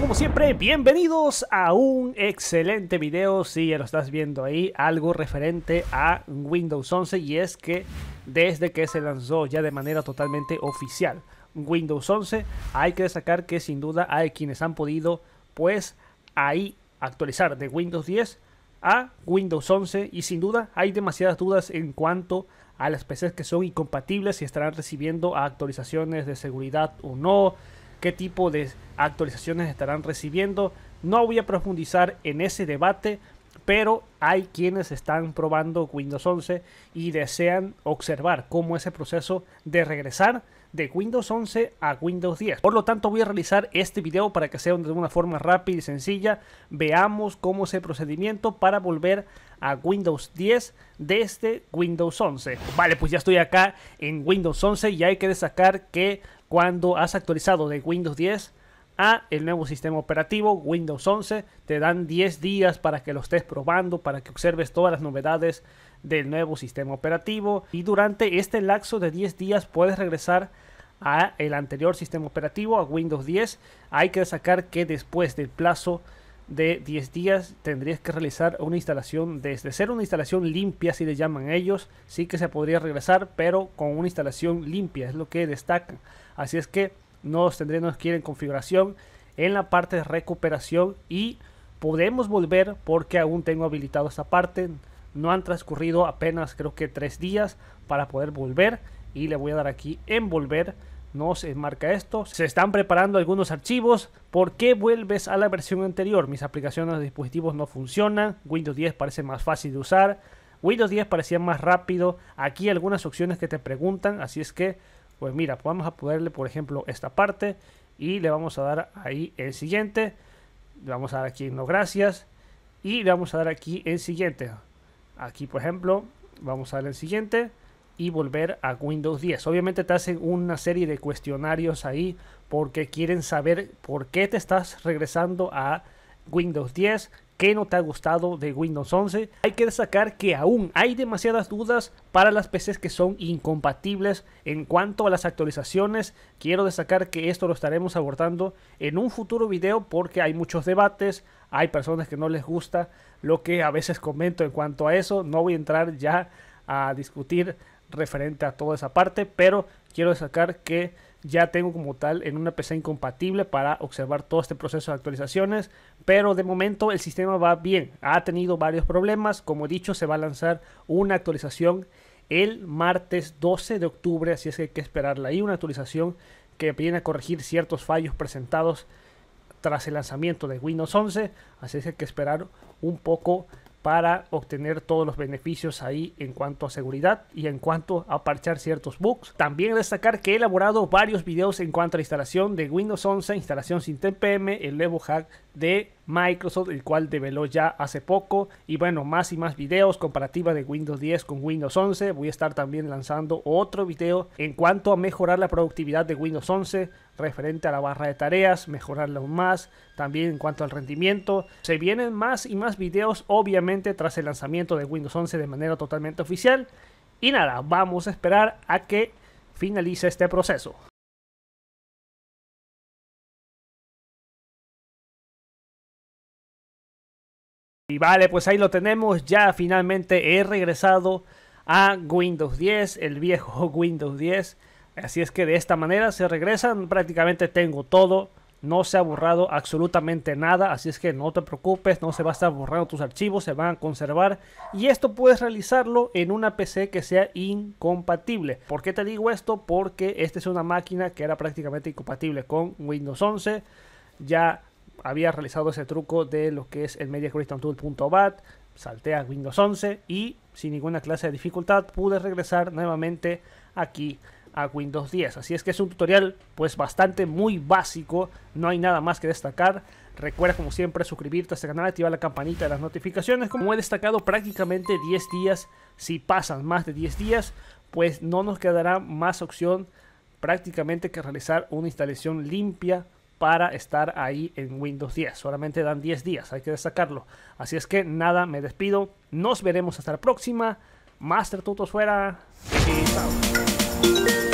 como siempre, bienvenidos a un excelente video, si ya lo estás viendo ahí, algo referente a Windows 11 y es que desde que se lanzó ya de manera totalmente oficial Windows 11, hay que destacar que sin duda hay quienes han podido pues ahí actualizar de Windows 10 a Windows 11 y sin duda hay demasiadas dudas en cuanto a las PCs que son incompatibles y estarán recibiendo actualizaciones de seguridad o no, qué tipo de actualizaciones estarán recibiendo. No voy a profundizar en ese debate, pero hay quienes están probando Windows 11 y desean observar cómo es el proceso de regresar de Windows 11 a Windows 10. Por lo tanto voy a realizar este video para que sea de una forma rápida y sencilla. Veamos cómo es el procedimiento para volver a Windows 10 desde Windows 11. Vale, pues ya estoy acá en Windows 11 y hay que destacar que cuando has actualizado de Windows 10 a el nuevo sistema operativo Windows 11. Te dan 10 días para que lo estés probando, para que observes todas las novedades del nuevo sistema operativo. Y durante este lapso de 10 días puedes regresar a el anterior sistema operativo, a Windows 10. Hay que sacar que después del plazo de 10 días tendrías que realizar una instalación desde ser una instalación limpia, si le llaman ellos. Sí que se podría regresar, pero con una instalación limpia, es lo que destacan. Así es que nos tendremos que en configuración, en la parte de recuperación y podemos volver porque aún tengo habilitado esta parte. No han transcurrido apenas creo que 3 días para poder volver y le voy a dar aquí en volver no se marca esto. Se están preparando algunos archivos. ¿Por qué vuelves a la versión anterior? Mis aplicaciones de dispositivos no funcionan. Windows 10 parece más fácil de usar. Windows 10 parecía más rápido. Aquí algunas opciones que te preguntan. Así es que, pues mira, vamos a ponerle, por ejemplo, esta parte. Y le vamos a dar ahí el siguiente. Le vamos a dar aquí no gracias. Y le vamos a dar aquí el siguiente. Aquí, por ejemplo, vamos a dar el siguiente y volver a Windows 10. Obviamente te hacen una serie de cuestionarios ahí porque quieren saber por qué te estás regresando a Windows 10, que no te ha gustado de Windows 11. Hay que destacar que aún hay demasiadas dudas para las PCs que son incompatibles en cuanto a las actualizaciones. Quiero destacar que esto lo estaremos abordando en un futuro video porque hay muchos debates, hay personas que no les gusta lo que a veces comento en cuanto a eso. No voy a entrar ya a discutir referente a toda esa parte, pero quiero destacar que ya tengo como tal en una PC incompatible para observar todo este proceso de actualizaciones, pero de momento el sistema va bien, ha tenido varios problemas, como he dicho se va a lanzar una actualización el martes 12 de octubre, así es que hay que esperarla ahí, una actualización que viene a corregir ciertos fallos presentados tras el lanzamiento de Windows 11, así es que hay que esperar un poco para obtener todos los beneficios ahí en cuanto a seguridad y en cuanto a parchar ciertos bugs. También destacar que he elaborado varios videos en cuanto a la instalación de Windows 11, instalación sin TPM, el Evo Hack de Microsoft, el cual develó ya hace poco. Y bueno, más y más videos comparativa de Windows 10 con Windows 11. Voy a estar también lanzando otro video en cuanto a mejorar la productividad de Windows 11 referente a la barra de tareas, mejorarla aún más, también en cuanto al rendimiento. Se vienen más y más videos, obviamente, tras el lanzamiento de Windows 11 de manera totalmente oficial. Y nada, vamos a esperar a que finalice este proceso. Y vale, pues ahí lo tenemos. Ya finalmente he regresado a Windows 10, el viejo Windows 10. Así es que de esta manera se regresan. Prácticamente tengo todo. No se ha borrado absolutamente nada. Así es que no te preocupes. No se va a estar borrando tus archivos. Se van a conservar. Y esto puedes realizarlo en una PC que sea incompatible. ¿Por qué te digo esto? Porque esta es una máquina que era prácticamente incompatible con Windows 11. Ya había realizado ese truco de lo que es el MediaCreationTool.bat, salté a Windows 11 y sin ninguna clase de dificultad pude regresar nuevamente aquí a Windows 10. Así es que es un tutorial pues bastante muy básico, no hay nada más que destacar. Recuerda como siempre suscribirte a este canal, activar la campanita de las notificaciones. Como he destacado prácticamente 10 días, si pasan más de 10 días, pues no nos quedará más opción prácticamente que realizar una instalación limpia para estar ahí en Windows 10. Solamente dan 10 días, hay que destacarlo. Así es que nada, me despido. Nos veremos hasta la próxima. Master Tutos fuera. chao.